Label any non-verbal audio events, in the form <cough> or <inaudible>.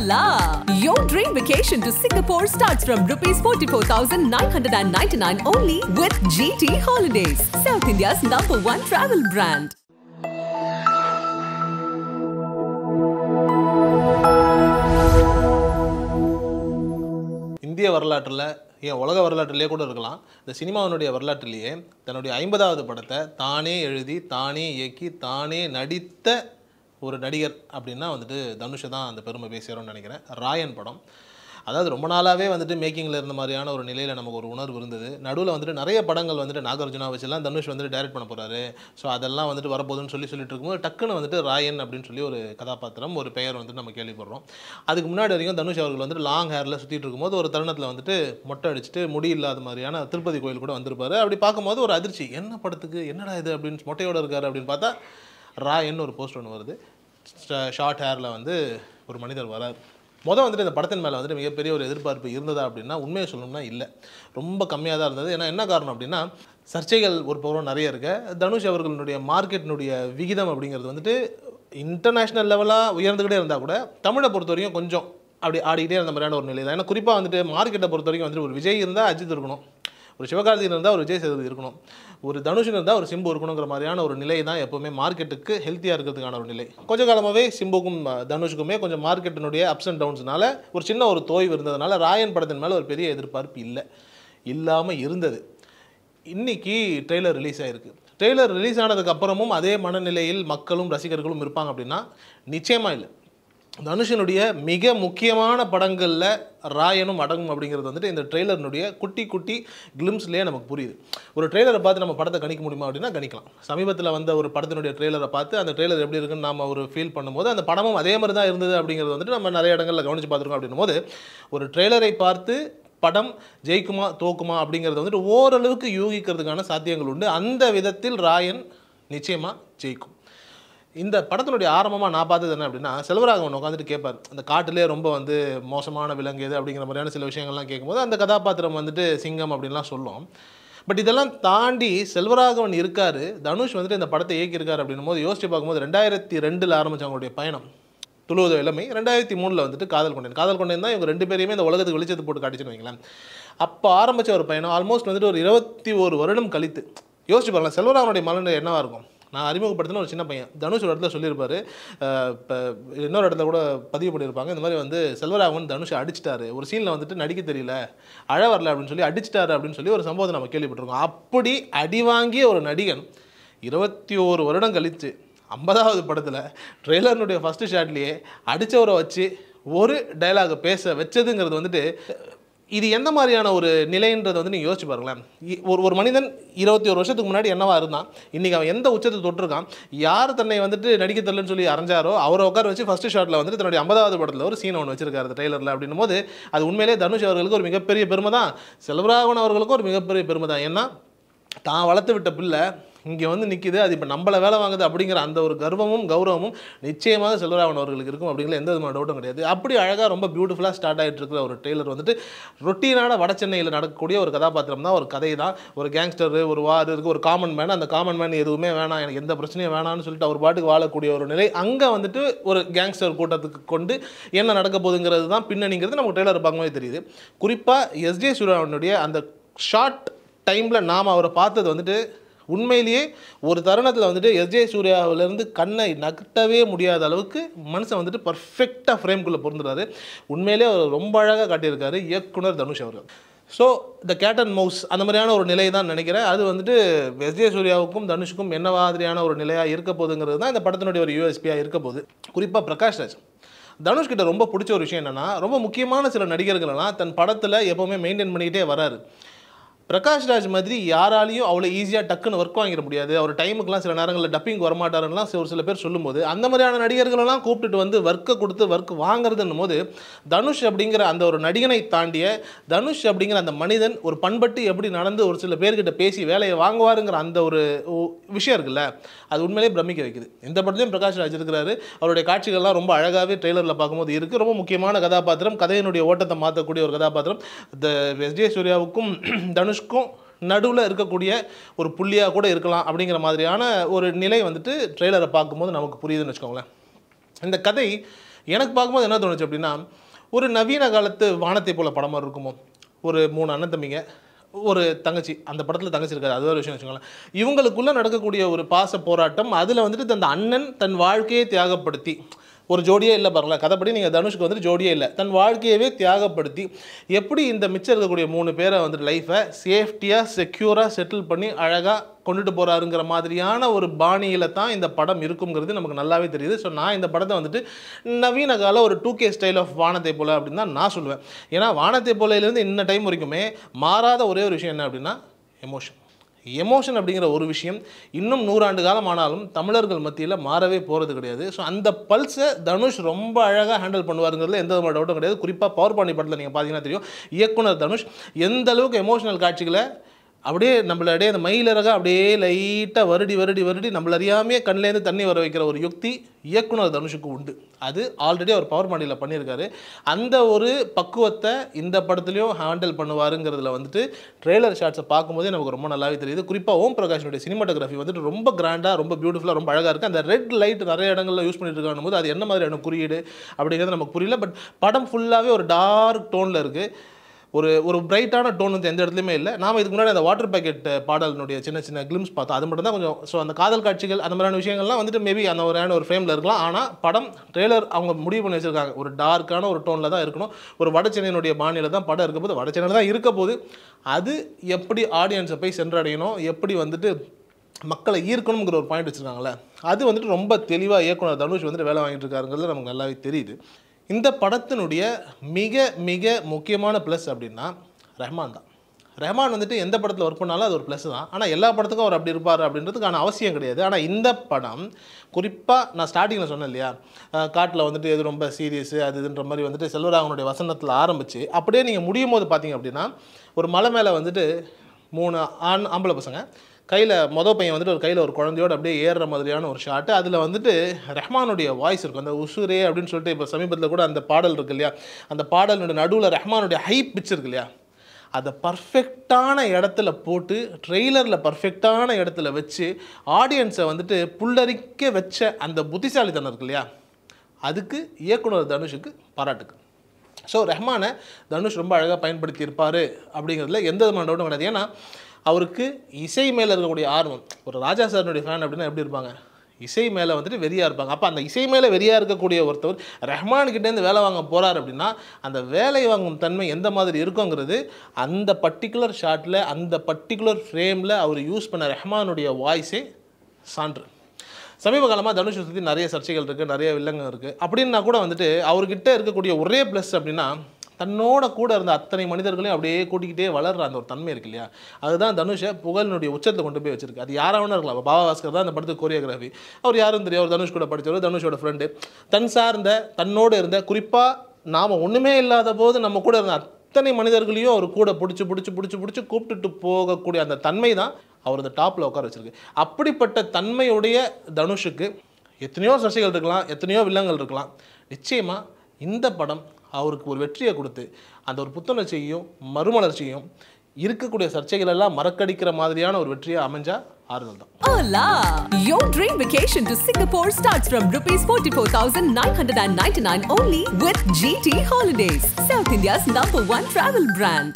Kerala. Your dream vacation to Singapore starts from rupees 44,999 only with GT Holidays, South India's number one travel brand. இந்திய வரலாற்றில் ஏன் உலக வரலாற்றிலே கூட இருக்கலாம் இந்த சினிமாவினுடைய வரலாற்றிலேயே தன்னுடைய ஐம்பதாவது படத்தை தானே எழுதி தானே இயக்கி தானே நடித்த ஒரு நடிகர் அப்படின்னா வந்துட்டு தனுஷை தான் அந்த பெருமை பேசுகிறோம்னு நினைக்கிறேன் ராயன் படம் அதாவது ரொம்ப நாளாகவே வந்துட்டு மேக்கிங்கில் இருந்த மாதிரியான ஒரு நிலையில் நமக்கு ஒரு உணர்வு இருந்தது நடுவில் வந்துட்டு நிறைய படங்கள் வந்துட்டு நாகார்ஜுனா வச்சுலாம் தனுஷ் வந்துட்டு டைரக்ட் பண்ண போகிறாரு ஸோ அதெல்லாம் வந்துட்டு வரப்போகுதுன்னு சொல்லி சொல்லிட்டு இருக்கும்போது டக்குன்னு வந்துட்டு ராயன் அப்படின்னு சொல்லி ஒரு கதாபாத்திரம் ஒரு பெயர் வந்துட்டு நம்ம கேள்விப்படுறோம் அதுக்கு முன்னாடி வரைக்கும் தனுஷ் அவர்கள் வந்துட்டு லாங் ஹேரில் சுற்றிட்டு இருக்கும்போது ஒரு தருணத்தில் வந்துட்டு மொட்டை அடிச்சுட்டு முடி இல்லாத மாதிரியான திருப்பதி கோயில் கூட வந்திருப்பாரு அப்படி பார்க்கும்போது ஒரு அதிர்ச்சி என்ன படத்துக்கு என்னடா இது அப்படின்னு மொட்டையோடு இருக்காரு அப்படின்னு பார்த்தா ராயன்னு ஒரு போஸ்ட் ஒன்று வருது ஷார்ட் ஹேரில் வந்து ஒரு மனிதர் வரார் மொதல் வந்துட்டு இந்த படத்தின் மேலே வந்துட்டு மிகப்பெரிய ஒரு எதிர்பார்ப்பு இருந்ததா அப்படின்னா உண்மையை சொல்லணும்னா இல்லை ரொம்ப கம்மியாக தான் இருந்தது ஏன்னா என்ன காரணம் அப்படின்னா சர்ச்சைகள் ஒரு பக்கம் நிறைய இருக்க தனுஷ் அவர்களுடைய மார்க்கெட்டினுடைய விகிதம் அப்படிங்கிறது வந்துட்டு இன்டர்நேஷ்னல் லெவலாக உயர்ந்துக்கிட்டே இருந்தால் கூட தமிழை பொறுத்த வரைக்கும் கொஞ்சம் அப்படி ஆடிக்கிட்டே இருந்த மாதிரியான ஒரு நிலை தான் ஏன்னா குறிப்பாக வந்துட்டு மார்க்கெட்டை பொறுத்த வரைக்கும் வந்துட்டு ஒரு விஜய் இருந்தால் அஜித் இருக்கணும் ஒரு சிவகார்த்திகன் இருந்தால் ஒரு விஜய் சேதுபதி இருக்கணும் ஒரு தனுஷன் இருந்தால் ஒரு சிம்பு இருக்கணுங்கிற மாதிரியான ஒரு நிலை தான் எப்போவுமே மார்க்கெட்டுக்கு ஹெல்த்தியாக இருக்கிறதுக்கான ஒரு நிலை கொஞ்ச காலமாகவே சிம்புக்கும் தனுஷுக்குமே கொஞ்சம் மார்க்கெட்டினுடைய அப்ஸ் அண்ட் டவுன்ஸ்னால ஒரு சின்ன ஒரு தோய்வு இருந்ததுனால ராயன் படத்தின் மேலே ஒரு பெரிய எதிர்பார்ப்பு இல்லை இல்லாமல் இருந்தது இன்றைக்கி ட்ரெய்லர் ரிலீஸ் ஆகிருக்கு ட்ரெய்லர் ரிலீஸ் ஆனதுக்கப்புறமும் அதே மனநிலையில் மக்களும் ரசிகர்களும் இருப்பாங்க அப்படின்னா நிச்சயமாக இல்லை தனுஷனுடைய மிக முக்கியமான படங்களில் ராயனும் அடங்கும் அப்படிங்கிறது வந்துட்டு இந்த ட்ரெய்லருனுடைய குட்டி குட்டி கிளிம்ஸ்லேயே நமக்கு புரியுது ஒரு ட்ரெய்லரை பார்த்து நம்ம படத்தை கணிக்க முடியுமா அப்படின்னா கணிக்கலாம் சமீபத்தில் வந்த ஒரு படத்தினுடைய ட்ரெய்லரை பார்த்து அந்த ட்ரெய்லர் எப்படி இருக்குன்னு நம்ம ஒரு ஃபீல் பண்ணும்போது அந்த படமும் அதே மாதிரி தான் இருந்தது அப்படிங்கிறது வந்துட்டு நம்ம நிறைய இடங்களில் கவனித்து பார்த்துருக்கோம் அப்படின்னும் போது ஒரு ட்ரெய்லரை பார்த்து படம் ஜெயிக்குமா தோக்குமா அப்படிங்கிறத வந்துட்டு ஓரளவுக்கு யூகிக்கிறதுக்கான சாத்தியங்கள் உண்டு அந்த விதத்தில் ராயன் நிச்சயமாக ஜெயிக்கும் இந்த படத்தினுடைய ஆரம்பமாக நான் பார்த்தது என்ன அப்படின்னா செல்வராகவன் உட்காந்துட்டு கேட்பார் அந்த காட்டிலே ரொம்ப வந்து மோசமான விலங்கு எது அப்படிங்கிற மாதிரியான சில விஷயங்கள்லாம் கேட்கும்போது அந்த கதாபாத்திரம் வந்துட்டு சிங்கம் அப்படின்லாம் சொல்லும் பட் இதெல்லாம் தாண்டி செல்வராகவன் இருக்கார் தனுஷ் வந்துட்டு இந்த படத்தை இயக்கியிருக்கார் அப்படின்னும் போது யோசிச்சு பார்க்கும்போது ரெண்டாயிரத்தி ரெண்டில் ஆரம்பித்த அவங்களுடைய பயணம் துளுவது இளமை ரெண்டாயிரத்தி மூணில் வந்துட்டு காதல் கொண்டேன் காதல் கொண்டேன் தான் இவங்க ரெண்டு பேரையுமே இந்த உலகத்துக்கு வெளிச்சத்தை போட்டு காட்டிச்சுன்னு வைங்களேன் அப்போ ஆரம்பித்த ஒரு பயணம் ஆல்மோஸ்ட் வந்துட்டு ஒரு இருபத்தி ஒரு வருடம் கழித்து யோசிச்சு பார்க்கலாம் செல்வராகவனுடைய மனநிலை என்னவாக இருக்கும் நான் அறிமுகப்படுத்தின ஒரு சின்ன பையன் தனுஷ் ஒரு இடத்துல சொல்லியிருப்பார் இப்போ இன்னொரு இடத்துல கூட பதிவு பண்ணியிருப்பாங்க இந்த மாதிரி வந்து செல்வராகவன் தனுஷ் அடிச்சிட்டாரு ஒரு சீனில் வந்துட்டு நடிக்க தெரியல அழ வரல அப்படின்னு சொல்லி அடிச்சிட்டாரு அப்படின்னு சொல்லி ஒரு சம்பவத்தை நம்ம கேள்விப்பட்டிருக்கோம் அப்படி அடி வாங்கிய ஒரு நடிகன் இருபத்தி ஓரு வருடம் கழித்து ஐம்பதாவது படத்தில் ட்ரெய்லர்னுடைய ஃபஸ்ட்டு ஷாட்லேயே அடித்தவரை வச்சு ஒரு டைலாகை பேச வச்சதுங்கிறது வந்துட்டு இது எந்த மாதிரியான ஒரு நிலைன்றது வந்து நீங்கள் யோசிச்சு பாருங்களேன் ஒரு ஒரு மனிதன் இருபத்தி ஒரு வருஷத்துக்கு முன்னாடி என்னவாக இருந்தான் இன்றைக்கி அவன் எந்த உச்சத்தை தொட்டிருக்கான் யார் தன்னை வந்துட்டு நடிக்க தரலன்னு சொல்லி அரைஞ்சாரோ அவரை உட்கார வச்சு ஃபஸ்ட்டு ஷாட்டில் வந்துட்டு தன்னுடைய ஐம்பதாவது படத்தில் ஒரு சீன் ஒன்று வச்சிருக்காரு அந்த ட்ரெய்லரில் அப்படின்னும் போது அது உண்மையிலே தனுஷ் அவர்களுக்கு ஒரு மிகப்பெரிய பெருமை தான் செல்வராகவன் அவர்களுக்கும் ஒரு மிகப்பெரிய பெருமை தான் ஏன்னா தான் வளர்த்து விட்ட பிள்ளை இங்கே வந்து நிற்கிது அது இப்போ நம்மளை வேலை வாங்குது அப்படிங்கிற அந்த ஒரு கர்வமும் கௌரவமும் நிச்சயமாக செல்வராவன் அவர்களுக்கு இருக்கும் அப்படிங்கிற எந்த விதமான டவுட்டும் கிடையாது அப்படி அழகாக ரொம்ப பியூட்டிஃபுல்லாக ஸ்டார்ட் ஆகிட்டு இருக்கிற ஒரு டெய்லர் வந்துட்டு ரொட்டீனான வட சென்னையில் நடக்கக்கூடிய ஒரு கதாபாத்திரம் தான் ஒரு கதை தான் ஒரு கேங்ஸ்டர் ஒரு வார் இருக்குது ஒரு காமன் மேன் அந்த காமன் மேன் எதுவுமே வேணாம் எனக்கு எந்த பிரச்சனையும் வேணாம்னு சொல்லிட்டு அவர் பாட்டுக்கு வாழக்கூடிய ஒரு நிலை அங்கே வந்துட்டு ஒரு கேங்ஸ்டர் கூட்டத்துக்கு கொண்டு என்ன நடக்க போகுதுங்கிறது தான் பின்னணிங்கிறது நமக்கு டெய்லர் பார்க்கும்போது தெரியுது குறிப்பாக எஸ்ஜே சுராவனுடைய அந்த ஷார்ட் டைமில் நாம் அவரை பார்த்தது வந்துட்டு உண்மையிலேயே ஒரு தருணத்தில் வந்துட்டு எஸ்ஜே சூர்யாவிலேருந்து கண்ணை நகட்டவே முடியாத அளவுக்கு மனசை வந்துட்டு பர்ஃபெக்டாக ஃப்ரேம்குள்ளே பொருந்துறாரு உண்மையிலே அவர் ரொம்ப அழகாக காட்டியிருக்காரு இயக்குனர் தனுஷ் அவர்கள் ஸோ இந்த கேட் அண்ட் மவுஸ் அந்த மாதிரியான ஒரு நிலை தான் நினைக்கிறேன் அது வந்துட்டு எஸ்ஜே சூர்யாவுக்கும் தனுஷுக்கும் என்ன மாதிரியான ஒரு நிலையாக இருக்க போகுதுங்கிறது தான் இந்த படத்தினுடைய ஒரு யூஎஸ்பியாக இருக்க போகுது குறிப்பாக பிரகாஷ் ராஜ் தனுஷ் கிட்ட ரொம்ப பிடிச்ச ஒரு விஷயம் என்னென்னா ரொம்ப முக்கியமான சில நடிகர்கள்லாம் தன் படத்தில் எப்போவுமே மெயின்டைன் பண்ணிக்கிட்டே வராரு பிரகாஷ் ராஜ் மாதிரி யாராலையும் அவ்வளோ ஈஸியாக டக்குன்னு ஒர்க் வாங்கிட முடியாது அவர் டைமுக்குலாம் சில நேரங்களில் டப்பிங் வரமாட்டாருலாம் ஒரு சில பேர் சொல்லும்போது அந்த மாதிரியான நடிகர்களெல்லாம் கூப்பிட்டுட்டு வந்து ஒர்க்கை கொடுத்து ஒர்க் வாங்குறதுன்னும் போது தனுஷ் அப்படிங்கிற அந்த ஒரு நடிகனை தாண்டிய தனுஷ் அப்படிங்கிற அந்த மனிதன் ஒரு பண்பட்டு எப்படி நடந்து ஒரு சில பேர்கிட்ட பேசி வேலையை வாங்குவாருங்கிற அந்த ஒரு விஷயம் இருக்குல்ல அது உண்மையிலே பிரமிக்க வைக்குது இந்த படத்துலையும் பிரகாஷ் ராஜ் இருக்கிறாரு அவருடைய காட்சிகள்லாம் ரொம்ப அழகாகவே ட்ரெய்லரில் பார்க்கும்போது இருக்குது ரொம்ப முக்கியமான கதாபாத்திரம் கதையினுடைய ஓட்டத்தை மாற்றக்கூடிய ஒரு கதாபாத்திரம் இந்த எஸ் ஜே சூர்யாவுக்கும் <clears throat> தனுஷ் ரிஸ்க்கும் நடுவில் இருக்கக்கூடிய ஒரு புள்ளியாக கூட இருக்கலாம் அப்படிங்கிற மாதிரியான ஒரு நிலை வந்துட்டு ட்ரெய்லரை பார்க்கும்போது நமக்கு புரியுதுன்னு வச்சுக்கோங்களேன் இந்த கதை எனக்கு பார்க்கும்போது என்ன தோணுச்சு அப்படின்னா ஒரு நவீன காலத்து வானத்தை படம் மாதிரி இருக்குமோ ஒரு மூணு அண்ணன் தம்பிங்க ஒரு தங்கச்சி அந்த படத்தில் தங்கச்சி இருக்காது அது ஒரு விஷயம் வச்சுக்கோங்களேன் இவங்களுக்குள்ளே நடக்கக்கூடிய ஒரு பாச போராட்டம் அதில் வந்துட்டு அந்த அண்ணன் தன் வாழ்க்கையை தியாகப்படுத்தி ஒரு ஜோடியே இல்லை பாருங்களேன் கதைப்படி நீங்கள் தனுஷ்க்கு வந்துட்டு ஜோடியே இல்லை தன் வாழ்க்கையவே தியாகப்படுத்தி எப்படி இந்த மிச்சம் இருக்கக்கூடிய மூணு பேரை வந்துட்டு லைஃப்பை சேஃப்டியாக செக்யூராக செட்டில் பண்ணி அழகாக கொண்டுட்டு போகிறாருங்கிற மாதிரியான ஒரு பாணியில் தான் இந்த படம் இருக்குங்கிறது நமக்கு நல்லாவே தெரியுது ஸோ நான் இந்த படத்தை வந்துட்டு நவீன கால ஒரு டூ கே ஸ்டைல் ஆஃப் வானத்தை போல அப்படின்னு தான் நான் சொல்லுவேன் ஏன்னா வானத்தை போலையிலேருந்து இன்ன டைம் வரைக்குமே மாறாத ஒரே ஒரு விஷயம் என்ன அப்படின்னா எமோஷன் எமோஷன் அப்படிங்கிற ஒரு விஷயம் இன்னும் நூறாண்டு காலம் ஆனாலும் தமிழர்கள் மத்தியில் மாறவே போகிறது கிடையாது ஸோ அந்த பல்ஸை தனுஷ் ரொம்ப அழகாக ஹேண்டில் பண்ணுவாருங்கிறதுல எந்த விதமான டவுட்டும் கிடையாது குறிப்பாக பவர் பாண்டி படத்தில் நீங்கள் பார்த்தீங்கன்னா தெரியும் இயக்குனர் தனுஷ் எந்த அளவுக்கு எமோஷனல் காட்சிகளை அப்படியே நம்மள அப்படியே அந்த மயிலிறக அப்படியே லைட்டாக வருடி வருடி வருடி நம்மள அறியாமையே கண்ணிலேருந்து தண்ணி வர வைக்கிற ஒரு யுக்தி இயக்குனர் தனுஷுக்கு உண்டு அது ஆல்ரெடி அவர் பவர் மாடியில் பண்ணியிருக்காரு அந்த ஒரு பக்குவத்தை இந்த படத்துலையும் ஹேண்டில் பண்ணுவாருங்கிறதுல வந்துட்டு ட்ரெய்லர் ஷார்ட்ஸை பார்க்கும்போதே நமக்கு ரொம்ப நல்லாவே தெரியுது குறிப்பாக ஓம் பிரகாஷனுடைய சினிமாட்டோகிராஃபி வந்துட்டு ரொம்ப கிராண்டாக ரொம்ப பியூட்டிஃபுல்லாக ரொம்ப அழகாக இருக்குது அந்த ரெட் லைட் நிறைய இடங்களில் யூஸ் பண்ணிட்டு இருக்காங்க போது அது என்ன மாதிரியான குறியீடு அப்படிங்கிறது நமக்கு புரியல பட் படம் ஃபுல்லாகவே ஒரு டார்க் டோனில் இருக்குது ஒரு ஒரு பிரைட்டான டோன் வந்து எந்த இடத்துலையுமே இல்லை நாம் இதுக்கு முன்னாடி அந்த வாட்டர் பேக்கெட் பாடலினுடைய சின்ன சின்ன கிளிம்ஸ் பார்த்தோம் அது மட்டும் தான் கொஞ்சம் ஸோ அந்த காதல் காட்சிகள் அந்த மாதிரியான விஷயங்கள்லாம் வந்துட்டு மேபி அந்த ஒரு ஒரு ஃப்ரேமில் இருக்கலாம் ஆனால் படம் ட்ரெய்லர் அவங்க முடிவு பண்ணி வச்சுருக்காங்க ஒரு டார்க்கான ஒரு டோனில் தான் இருக்கணும் ஒரு வட சென்னையினுடைய பாணியில் தான் படம் இருக்க போது வட சென்னையில் தான் இருக்க போது அது எப்படி ஆடியன்ஸை போய் சென்றடையணும் எப்படி வந்துட்டு மக்களை ஈர்க்கணுங்கிற ஒரு பாயிண்ட் வச்சுருக்காங்களே அது வந்துட்டு ரொம்ப தெளிவாக இயக்குனர் தனுஷ் வந்துட்டு வேலை வாங்கிட்டு இருக்காருங்கிறது நமக்கு நல்லாவே தெரியுது இந்த படத்தினுடைய மிக மிக முக்கியமான ப்ளஸ் அப்படின்னா ரஹ்மான் தான் ரஹ்மான் வந்துட்டு எந்த படத்தில் ஒர்க் பண்ணாலும் அது ஒரு ப்ளஸ் தான் ஆனால் எல்லா படத்துக்கும் அவர் அப்படி இருப்பார் அப்படின்றதுக்கான அவசியம் கிடையாது ஆனால் இந்த படம் குறிப்பாக நான் ஸ்டார்டிங்கில் சொன்னேன் இல்லையா காட்டில் வந்துட்டு எது ரொம்ப சீரியஸு அது இதுன்ற மாதிரி வந்துட்டு செல்வராகனுடைய வசனத்தில் ஆரம்பித்து அப்படியே நீங்கள் முடியும் போது பார்த்தீங்க அப்படின்னா ஒரு மலை மேலே வந்துட்டு மூணு ஆண் ஆம்பளை பசங்க கையில் மொதல் பையன் வந்துட்டு ஒரு கையில் ஒரு குழந்தையோடு அப்படியே ஏறுற மாதிரியான ஒரு ஷாட்டு அதில் வந்துட்டு ரஹ்மானுடைய வாய்ஸ் இருக்கும் அந்த உசுரே அப்படின்னு சொல்லிட்டு இப்போ சமீபத்தில் கூட அந்த பாடல் இருக்கு இல்லையா அந்த பாடலுடைய நடுவில் ரஹ்மானுடைய ஹை பிச் இருக்கு இல்லையா அதை பர்ஃபெக்டான இடத்துல போட்டு ட்ரெய்லரில் பர்ஃபெக்டான இடத்துல வச்சு ஆடியன்ஸை வந்துட்டு புல்லரிக்க வச்ச அந்த புத்திசாலித்தனம் இருக்கு இல்லையா அதுக்கு இயக்குனர் தனுஷுக்கு பாராட்டுக்கு ஸோ ரஹ்மானை தனுஷ் ரொம்ப அழகாக பயன்படுத்தியிருப்பார் அப்படிங்கிறதுல எந்த விதமான டவுட்டும் கிடையாது ஏன்னா அவருக்கு இசை மேலே இருக்கக்கூடிய ஆர்வம் ஒரு ராஜா சாரனுடைய ஃபேன் அப்படின்னா எப்படி இருப்பாங்க இசை மேலே வந்துட்டு வெறியாக இருப்பாங்க அப்போ அந்த இசை மேலே வெறியாக இருக்கக்கூடிய ஒருத்தவர் ரஹ்மான்கிட்டேருந்து வேலை வாங்க போகிறார் அப்படின்னா அந்த வேலை வாங்கும் தன்மை எந்த மாதிரி இருக்குங்கிறது அந்த பர்டிகுலர் ஷாட்டில் அந்த பர்டிகுலர் ஃப்ரேமில் அவர் யூஸ் பண்ண ரஹ்மானுடைய வாய்ஸே சான்று சமீப காலமாக தனுஷ் சுற்றி நிறைய சர்ச்சைகள் இருக்குது நிறைய வில்லங்கம் இருக்குது அப்படின்னா கூட வந்துட்டு அவர்கிட்ட இருக்கக்கூடிய ஒரே ப்ளஸ் அப்படின்னா தன்னோட கூட இருந்த அத்தனை மனிதர்களையும் அப்படியே கூட்டிக்கிட்டே வளர்ற அந்த ஒரு தன்மை இருக்கு இல்லையா அதுதான் தனுஷை புகழினுடைய உச்சத்தை கொண்டு போய் வச்சிருக்கு அது யாராவது இருக்கலாம் பாபா பாஸ்கர் தான் அந்த படத்துக்கு கொரியோகிராஃபி அவர் யாரும் தெரியும் அவர் தனுஷ் கூட படித்தவர் தனுஷோட ஃப்ரெண்டு தன் சார்ந்த தன்னோடு இருந்த குறிப்பாக நாம் ஒன்றுமே இல்லாத போது நம்ம கூட இருந்த அத்தனை மனிதர்களையும் அவர் கூட பிடிச்சி பிடிச்சி பிடிச்சி பிடிச்சி கூப்பிட்டுட்டு போகக்கூடிய அந்த தன்மை தான் அவரது டாப்பில் உட்கார வச்சிருக்கு அப்படிப்பட்ட தன்மையுடைய தனுஷுக்கு எத்தனையோ சசிகள் இருக்கலாம் எத்தனையோ வில்லங்கள் இருக்கலாம் நிச்சயமாக இந்த படம் அவருக்கு ஒரு வெற்றியை கொடுத்து அந்த ஒரு புத்துணர்ச்சியையும் மறுமலர்ச்சியும் இருக்கக்கூடிய சர்ச்சைகள் எல்லாம் மறக்கடிக்கிற மாதிரியான ஒரு வெற்றியை அமைஞ்சா ஆறுதல் தான் Hola! Your dream vacation to Singapore starts from rupees 44,999 only with GT Holidays, South India's number one travel brand.